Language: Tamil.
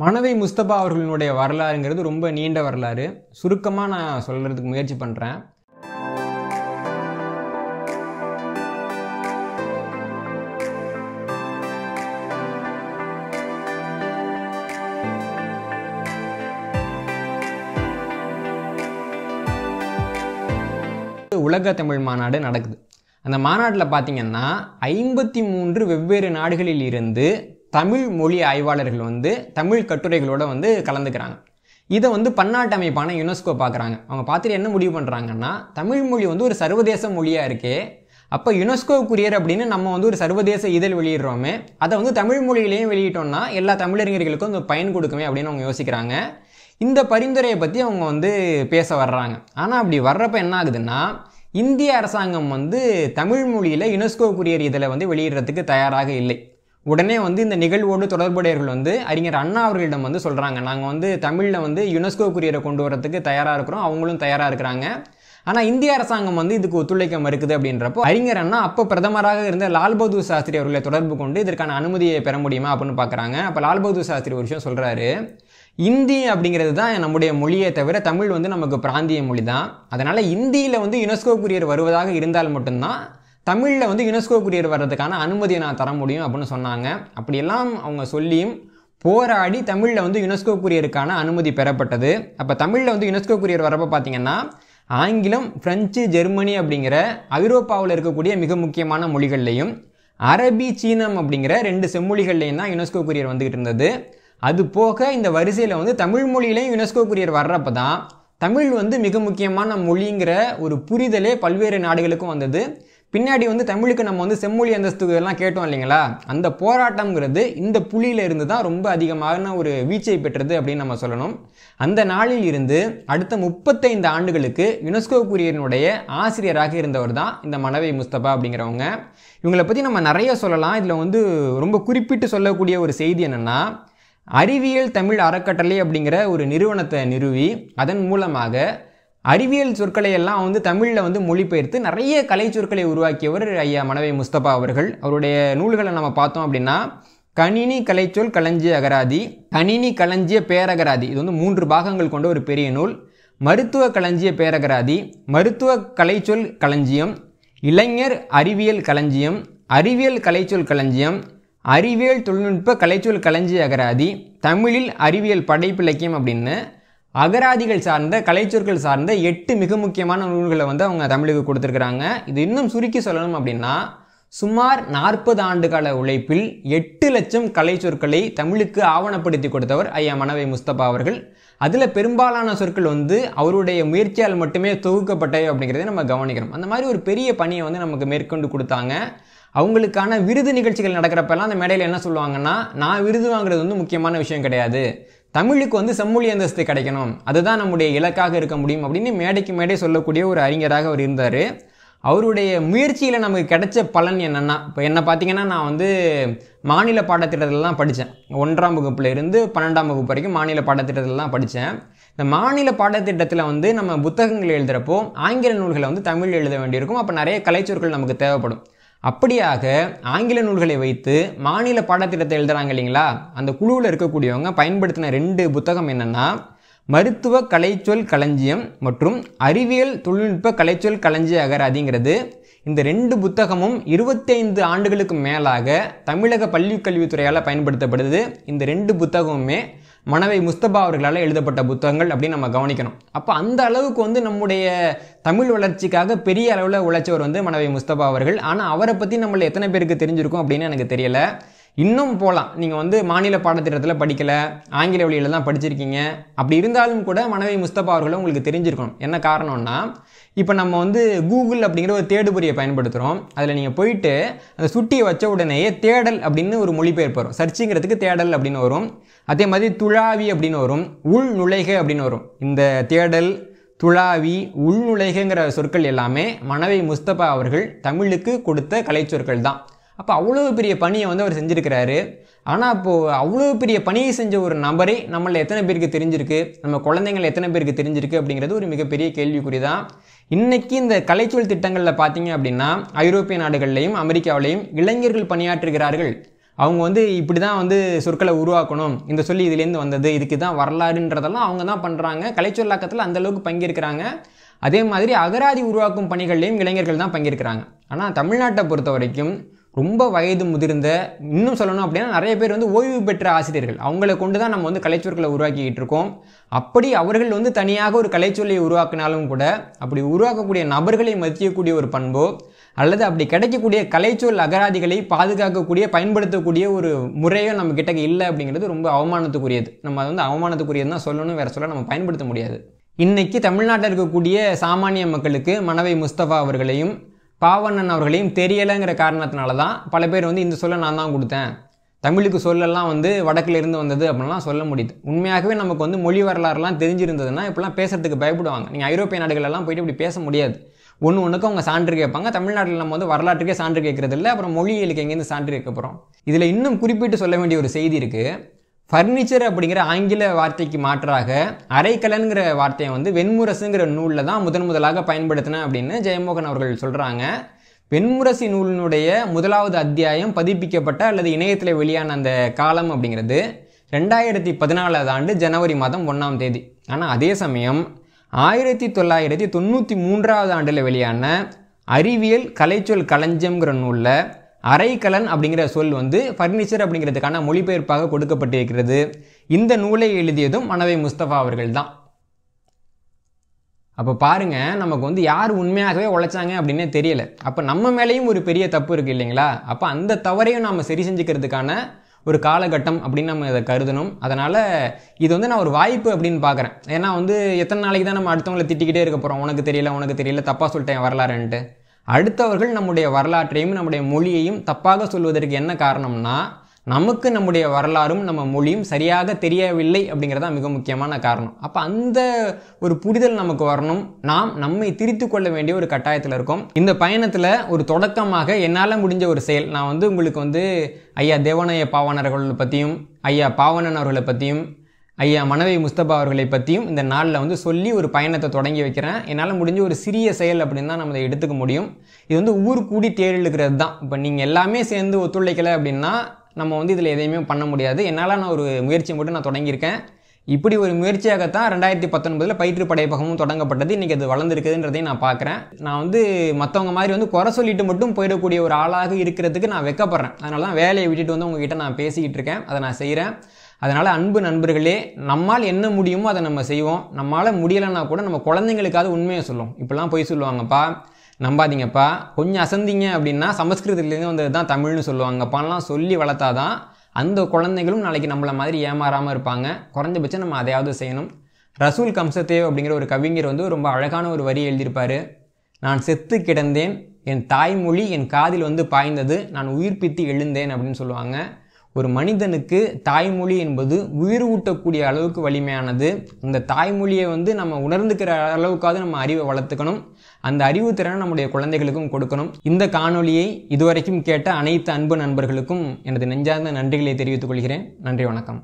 மனதை முஸ்தபா அவர்களினுடைய வரலாறுங்கிறது ரொம்ப நீண்ட வரலாறு சுருக்கமாக நான் சொல்கிறதுக்கு முயற்சி பண்ணுறேன் உலக தமிழ் மாநாடு நடக்குது அந்த மாநாட்டில் பார்த்தீங்கன்னா ஐம்பத்தி மூன்று வெவ்வேறு நாடுகளில் இருந்து தமிழ் மொழி ஆய்வாளர்கள் வந்து தமிழ் கட்டுரைகளோடு வந்து கலந்துக்கிறாங்க இதை வந்து பன்னாட்டு அமைப்பான யுனெஸ்கோ பார்க்குறாங்க அவங்க பார்த்துட்டு என்ன முடிவு பண்ணுறாங்கன்னா தமிழ் மொழி வந்து ஒரு சர்வதேச மொழியாக இருக்கே அப்போ யுனெஸ்கோ குரியர் அப்படின்னு நம்ம வந்து ஒரு சர்வதேச இதழ் வெளியிடுறோமே அதை வந்து தமிழ் மொழியிலையும் வெளியிட்டோம்னா எல்லா தமிழறிஞர்களுக்கும் வந்து பயன் கொடுக்குமே அப்படின்னு அவங்க யோசிக்கிறாங்க இந்த பரிந்துரையை பற்றி அவங்க வந்து பேச வர்றாங்க ஆனால் அப்படி வர்றப்ப என்ன ஆகுதுன்னா இந்திய அரசாங்கம் வந்து தமிழ் மொழியில் யுனெஸ்கோ குரியர் இதில் வந்து வெளியிடுறதுக்கு தயாராக இல்லை உடனே வந்து இந்த நிகழ்வோடு தொடர்புடையவர்கள் வந்து அறிஞர் அண்ணா அவர்களிடம் வந்து சொல்கிறாங்க நாங்கள் வந்து தமிழில் வந்து யுனெஸ்கோ குறியீரை கொண்டு வரத்துக்கு தயாராக இருக்கிறோம் அவங்களும் தயாராக இருக்கிறாங்க ஆனால் இந்திய அரசாங்கம் வந்து இதுக்கு ஒத்துழைக்க மறுக்குது அப்படின்றப்போ அறிஞர் அண்ணா அப்போ பிரதமராக இருந்த லால் பகதூர் சாஸ்திரி அவர்களை தொடர்பு கொண்டு இதற்கான அனுமதியை பெற முடியுமா அப்படின்னு பார்க்குறாங்க அப்போ லால் பகதூர் சாஸ்திரி ஒரு விஷயம் சொல்கிறாரு இந்தி அப்படிங்கிறது தான் நம்முடைய மொழியை தவிர தமிழ் வந்து நமக்கு பிராந்திய மொழி தான் அதனால் இந்தியில் வந்து யுனெஸ்கோ குறியர் வருவதாக இருந்தால் மட்டும்தான் தமிழில் வந்து யுனெஸ்கோ குறியீடு வர்றதுக்கான அனுமதியை நான் தர முடியும் அப்படின்னு சொன்னாங்க அப்படியெல்லாம் அவங்க சொல்லியும் போராடி தமிழில் வந்து யுனெஸ்கோ குறியீருக்கான அனுமதி பெறப்பட்டது அப்போ தமிழில் வந்து யுனெஸ்கோ குறியீர் வரப்போ பார்த்தீங்கன்னா ஆங்கிலம் ஃப்ரெஞ்சு ஜெர்மனி அப்படிங்கிற ஐரோப்பாவில் இருக்கக்கூடிய மிக முக்கியமான மொழிகள்லையும் அரபி சீனம் அப்படிங்கிற ரெண்டு செம்மொழிகள்லையும் தான் யுனெஸ்கோ குரியர் வந்துகிட்டு இருந்தது அது போக இந்த வரிசையில் வந்து தமிழ் மொழியிலையும் யுனெஸ்கோ குரியர் வர்றப்ப தான் தமிழ் வந்து மிக முக்கியமான மொழிங்கிற ஒரு புரிதலே பல்வேறு நாடுகளுக்கும் வந்தது பின்னாடி வந்து தமிழுக்கு நம்ம வந்து செம்மொழி அந்தஸ்து இதெல்லாம் கேட்டோம் இல்லைங்களா அந்த போராட்டம்ங்கிறது இந்த புலியில இருந்து தான் ரொம்ப அதிகமான ஒரு வீச்சை பெற்றது அப்படின்னு நம்ம சொல்லணும் அந்த நாளில் இருந்து அடுத்த முப்பத்தைந்து ஆண்டுகளுக்கு யுனெஸ்கோ குரியனுடைய ஆசிரியராக இருந்தவர் தான் இந்த மனவை முஸ்தபா அப்படிங்கிறவங்க இவங்களை பற்றி நம்ம நிறைய சொல்லலாம் இதில் வந்து ரொம்ப குறிப்பிட்டு சொல்லக்கூடிய ஒரு செய்தி என்னென்னா அறிவியல் தமிழ் அறக்கட்டளை அப்படிங்கிற ஒரு நிறுவனத்தை நிறுவி அதன் மூலமாக அறிவியல் சொற்களை எல்லாம் வந்து தமிழில் வந்து மொழிபெயர்த்து நிறைய கலை சொற்களை உருவாக்கியவர் ஐயா மனவை முஸ்தபா அவர்கள் அவருடைய நூல்களை நம்ம பார்த்தோம் அப்படின்னா கணினி கலைச்சொல் களஞ்சிய அகராதி கணினி களஞ்சிய பேரகராதி இது வந்து மூன்று பாகங்கள் கொண்ட ஒரு பெரிய நூல் மருத்துவ களஞ்சிய பேரகராதி மருத்துவ கலைச்சொல் களஞ்சியம் இளைஞர் அறிவியல் களஞ்சியம் அறிவியல் கலைச்சொல் களஞ்சியம் அறிவியல் தொழில்நுட்ப கலைச்சொல் களஞ்சிய அகராதி தமிழில் அறிவியல் படைப்பிலக்கியம் அப்படின்னு அகராதிகள் சார்ந்த கலைச்சொற்கள் சார்ந்த எட்டு மிக முக்கியமான நூல்களை வந்து அவங்க தமிழுக்கு கொடுத்துருக்குறாங்க இது இன்னும் சுருக்கி சொல்லணும் அப்படின்னா சுமார் நாற்பது ஆண்டு கால உழைப்பில் எட்டு லட்சம் கலை சொற்களை தமிழுக்கு ஆவணப்படுத்தி கொடுத்தவர் ஐயா மனவை முஸ்தபா அவர்கள் அதில் பெரும்பாலான சொற்கள் வந்து அவருடைய முயற்சியால் மட்டுமே தொகுக்கப்பட்டது அப்படிங்கிறத நம்ம கவனிக்கிறோம் அந்த மாதிரி ஒரு பெரிய பணியை வந்து நமக்கு மேற்கொண்டு கொடுத்தாங்க அவங்களுக்கான விருது நிகழ்ச்சிகள் நடக்கிறப்பெல்லாம் அந்த மேடையில் என்ன சொல்லுவாங்கன்னா நான் விருது வாங்குறது வந்து முக்கியமான விஷயம் கிடையாது தமிழுக்கு வந்து செம்மொழி அந்தஸ்து கிடைக்கணும் அதுதான் நம்முடைய இலக்காக இருக்க முடியும் அப்படின்னு மேடைக்கு மேடை சொல்லக்கூடிய ஒரு அறிஞராக அவர் இருந்தார் அவருடைய முயற்சியில் நமக்கு கிடைச்ச பலன் என்னென்னா இப்போ என்ன பார்த்தீங்கன்னா நான் வந்து மாநில பாடத்திட்டத்திலலாம் படித்தேன் ஒன்றாம் வகுப்புலேருந்து பன்னெண்டாம் வகுப்பு வரைக்கும் மாநில பாடத்திட்டத்தில்தான் படித்தேன் இந்த மாநில பாடத்திட்டத்தில் வந்து நம்ம புத்தகங்கள் எழுதுகிறப்போ ஆங்கில நூல்களை வந்து தமிழ் எழுத வேண்டியிருக்கும் அப்போ நிறைய கலைச்சொற்கள் நமக்கு தேவைப்படும் அப்படியாக ஆங்கில நூல்களை வைத்து மாநில பாடத்திட்டத்தை எழுதுகிறாங்க இல்லைங்களா அந்த குழுவில் இருக்கக்கூடியவங்க பயன்படுத்தின ரெண்டு புத்தகம் என்னென்னா மருத்துவ கலைச்சொல் களஞ்சியம் மற்றும் அறிவியல் தொழில்நுட்ப கலைச்சொல் களஞ்சிய அகராதிங்கிறது இந்த ரெண்டு புத்தகமும் இருபத்தைந்து ஆண்டுகளுக்கு மேலாக தமிழக பள்ளிக்கல்வித்துறையால் கல்வித்துறையால் பயன்படுத்தப்படுது இந்த ரெண்டு புத்தகமுமே மனவை முஸ்தபா அவர்களால் எழுதப்பட்ட புத்தகங்கள் அப்படின்னு நம்ம கவனிக்கணும் அப்போ அந்த அளவுக்கு வந்து நம்முடைய தமிழ் வளர்ச்சிக்காக பெரிய அளவில் உழைச்சவர் வந்து மனவை முஸ்தபா அவர்கள் ஆனால் அவரை பற்றி நம்மள எத்தனை பேருக்கு தெரிஞ்சிருக்கும் அப்படின்னு எனக்கு தெரியலை இன்னும் போகலாம் நீங்கள் வந்து மாநில பாடத்திட்டத்தில் படிக்கலை ஆங்கில வழியில் தான் படிச்சிருக்கீங்க அப்படி இருந்தாலும் கூட மனைவி முஸ்தபா அவர்களும் உங்களுக்கு தெரிஞ்சிருக்கணும் என்ன காரணம்னா இப்போ நம்ம வந்து கூகுள் அப்படிங்கிற ஒரு தேடுபொறியை பயன்படுத்துகிறோம் அதில் நீங்கள் போயிட்டு அந்த சுட்டியை வச்ச உடனேயே தேடல் அப்படின்னு ஒரு மொழிபெயர்ப்பு வரும் சர்ச்சிங்கிறதுக்கு தேடல் அப்படின்னு வரும் அதே மாதிரி துழாவி அப்படின்னு வரும் உள் நுழைகை அப்படின்னு வரும் இந்த தேடல் துளாவி உள்நுழைகிற சொற்கள் எல்லாமே மனைவி முஸ்தபா அவர்கள் தமிழுக்கு கொடுத்த கலை சொற்கள் தான் அப்போ அவ்வளோ பெரிய பணியை வந்து அவர் செஞ்சுருக்கிறாரு ஆனால் அப்போது அவ்வளோ பெரிய பணியை செஞ்ச ஒரு நபரை நம்மளை எத்தனை பேருக்கு தெரிஞ்சிருக்கு நம்ம குழந்தைங்கள் எத்தனை பேருக்கு தெரிஞ்சிருக்கு அப்படிங்கிறது ஒரு மிகப்பெரிய கேள்விக்குறி தான் இன்றைக்கி இந்த கலைச்சொல் திட்டங்களில் பார்த்தீங்க அப்படின்னா ஐரோப்பிய நாடுகள்லையும் அமெரிக்காவிலையும் இளைஞர்கள் பணியாற்றுகிறார்கள் அவங்க வந்து இப்படி தான் வந்து சொற்களை உருவாக்கணும் இந்த சொல்லி இதுலேருந்து வந்தது இதுக்கு தான் வரலாறுன்றதெல்லாம் அவங்க தான் பண்ணுறாங்க கலைச்சொல்லாக்கத்தில் அந்தளவுக்கு பங்கேற்கிறாங்க அதே மாதிரி அகராதி உருவாக்கும் பணிகள்லையும் இளைஞர்கள் தான் பங்கேற்கிறாங்க ஆனால் தமிழ்நாட்டை பொறுத்த வரைக்கும் ரொம்ப வயது முதிர்ந்த இன்னும் சொல்லணும் அப்படின்னா நிறைய பேர் வந்து ஓய்வு பெற்ற ஆசிரியர்கள் அவங்களை கொண்டு தான் நம்ம வந்து கலைச்சொற்களை உருவாக்கிக்கிட்டு இருக்கோம் அப்படி அவர்கள் வந்து தனியாக ஒரு கலைச்சொல்லை உருவாக்கினாலும் கூட அப்படி உருவாக்கக்கூடிய நபர்களை மதிக்கக்கூடிய ஒரு பண்போ அல்லது அப்படி கிடைக்கக்கூடிய கலைச்சொல் அகராதிகளை பாதுகாக்கக்கூடிய பயன்படுத்தக்கூடிய ஒரு முறையோ நம்ம கிட்டக்கு இல்லை அப்படிங்கிறது ரொம்ப அவமானத்துக்குரியது நம்ம அதை வந்து அவமானத்துக்குரியது தான் சொல்லணும் வேறு சொல்ல நம்ம பயன்படுத்த முடியாது இன்றைக்கி தமிழ்நாட்டில் இருக்கக்கூடிய சாமானிய மக்களுக்கு மனவை முஸ்தபா அவர்களையும் பாவண்ணன் அவர்களையும் தெரியலைங்கிற காரணத்தினால தான் பல பேர் வந்து இந்த சொல்ல நான் தான் கொடுத்தேன் தமிழுக்கு சொல்லெல்லாம் வந்து வடக்கிலிருந்து வந்தது அப்படின்லாம் சொல்ல முடியுது உண்மையாகவே நமக்கு வந்து மொழி வரலாறுலாம் தெரிஞ்சிருந்ததுன்னா இப்பெல்லாம் பேசுறதுக்கு பயப்படுவாங்க நீங்கள் ஐரோப்பிய நாடுகளெல்லாம் போயிட்டு இப்படி பேச முடியாது ஒன்று ஒன்றுக்கு அவங்க சான்று கேட்பாங்க தமிழ்நாட்டில் நம்ம வந்து வரலாற்றுக்கே சான்று கேட்கறது இல்லை அப்புறம் மொழியலுக்கு எங்கேருந்து சான்று கேட்க போகிறோம் இதில் இன்னும் குறிப்பிட்டு சொல்ல வேண்டிய ஒரு செய்தி இருக்குது ஃபர்னிச்சர் அப்படிங்கிற ஆங்கில வார்த்தைக்கு மாற்றாக அரைக்கலன்கிற வார்த்தையை வந்து வெண்முரசுங்கிற நூலில் தான் முதன் முதலாக பயன்படுத்தினேன் அப்படின்னு ஜெயமோகன் அவர்கள் சொல்கிறாங்க வெண்முரசி நூலினுடைய முதலாவது அத்தியாயம் பதிப்பிக்கப்பட்ட அல்லது இணையத்தில் வெளியான அந்த காலம் அப்படிங்கிறது ரெண்டாயிரத்தி பதினாலாவது ஆண்டு ஜனவரி மாதம் ஒன்றாம் தேதி ஆனால் அதே சமயம் ஆயிரத்தி தொள்ளாயிரத்தி தொண்ணூற்றி மூன்றாவது ஆண்டில் வெளியான அறிவியல் கலைச்சொல் களஞ்சம்ங்கிற நூலில் அரைக்கலன் அப்படிங்கிற சொல் வந்து ஃபர்னிச்சர் அப்படிங்கிறதுக்கான மொழிபெயர்ப்பாக கொடுக்கப்பட்டிருக்கிறது இந்த நூலை எழுதியதும் மனவை முஸ்தபா அவர்கள் தான் அப்போ பாருங்க நமக்கு வந்து யார் உண்மையாகவே உழைச்சாங்க அப்படின்னே தெரியல அப்போ நம்ம மேலேயும் ஒரு பெரிய தப்பு இருக்குது இல்லைங்களா அப்போ அந்த தவறையும் நாம் சரி செஞ்சுக்கிறதுக்கான ஒரு காலகட்டம் அப்படின்னு நம்ம இதை கருதணும் அதனால் இது வந்து நான் ஒரு வாய்ப்பு அப்படின்னு பார்க்குறேன் ஏன்னா வந்து எத்தனை நாளைக்கு தான் நம்ம அடுத்தவங்களை திட்டிக்கிட்டே இருக்க போகிறோம் உனக்கு தெரியல உனக்கு தெரியல தப்பாக சொல்லிட்டேன் வரலாறுன்ட்டு அடுத்தவர்கள் நம்முடைய வரலாற்றையும் நம்முடைய மொழியையும் தப்பாக சொல்வதற்கு என்ன காரணம்னா நமக்கு நம்முடைய வரலாறும் நம்ம மொழியும் சரியாக தெரியவில்லை அப்படிங்கிறது தான் மிக முக்கியமான காரணம் அப்போ அந்த ஒரு புரிதல் நமக்கு வரணும் நாம் நம்மை திரித்து கொள்ள வேண்டிய ஒரு கட்டாயத்தில் இருக்கோம் இந்த பயணத்தில் ஒரு தொடக்கமாக என்னால் முடிஞ்ச ஒரு செயல் நான் வந்து உங்களுக்கு வந்து ஐயா தேவனைய பாவனர்கள் பற்றியும் ஐயா பாவனன் அவர்களை பற்றியும் ஐயா மனவை முஸ்தபா அவர்களை பற்றியும் இந்த நாளில் வந்து சொல்லி ஒரு பயணத்தை தொடங்கி வைக்கிறேன் என்னால் முடிஞ்ச ஒரு சிறிய செயல் அப்படின்னு தான் நம்ம அதை எடுத்துக்க முடியும் இது வந்து ஊர் கூடி தேர் இழுக்கிறது தான் இப்போ நீங்கள் எல்லாமே சேர்ந்து ஒத்துழைக்கலை அப்படின்னா நம்ம வந்து இதில் எதையுமே பண்ண முடியாது என்னால் நான் ஒரு முயற்சி மட்டும் நான் தொடங்கியிருக்கேன் இப்படி ஒரு முயற்சியாகத்தான் ரெண்டாயிரத்தி பத்தொன்பதில் பயிற்று படைப்பகமும் தொடங்கப்பட்டது இன்றைக்கி அது வளர்ந்துருக்குதுன்றதையும் நான் பார்க்குறேன் நான் வந்து மற்றவங்க மாதிரி வந்து குறை சொல்லிட்டு மட்டும் போயிடக்கூடிய ஒரு ஆளாக இருக்கிறதுக்கு நான் வெக்கப்படுறேன் அதனால தான் வேலையை விட்டுட்டு வந்து உங்ககிட்ட நான் பேசிக்கிட்டு இருக்கேன் அதை நான் செய்கிறேன் அதனால் அன்பு நண்பர்களே நம்மால் என்ன முடியுமோ அதை நம்ம செய்வோம் நம்மளால் முடியலைன்னா கூட நம்ம குழந்தைங்களுக்காவது உண்மையை சொல்லுவோம் இப்படிலாம் போய் சொல்லுவாங்கப்பா நம்பாதீங்கப்பா கொஞ்சம் அசந்திங்க அப்படின்னா சமஸ்கிருதத்துலேருந்து வந்தது தான் தமிழ்னு சொல்லுவாங்கப்பான்லாம் சொல்லி வளர்த்தாதான் அந்த குழந்தைகளும் நாளைக்கு நம்மளை மாதிரி ஏமாறாமல் இருப்பாங்க குறைஞ்சபட்சம் நம்ம அதையாவது செய்யணும் ரசூல் கம்சத்தேவ் அப்படிங்கிற ஒரு கவிஞர் வந்து ரொம்ப அழகான ஒரு வரி எழுதியிருப்பார் நான் செத்து கிடந்தேன் என் தாய்மொழி என் காதில் வந்து பாய்ந்தது நான் உயிர்ப்பித்து எழுந்தேன் அப்படின்னு சொல்லுவாங்க ஒரு மனிதனுக்கு தாய்மொழி என்பது உயிர் ஊட்டக்கூடிய அளவுக்கு வலிமையானது அந்த தாய்மொழியை வந்து நம்ம உணர்ந்துக்கிற அளவுக்காவது நம்ம அறிவை வளர்த்துக்கணும் அந்த அறிவு திறனை நம்முடைய குழந்தைகளுக்கும் கொடுக்கணும் இந்த காணொலியை இதுவரைக்கும் கேட்ட அனைத்து அன்பு நண்பர்களுக்கும் எனது நெஞ்சார்ந்த நன்றிகளை தெரிவித்துக் கொள்கிறேன் நன்றி வணக்கம்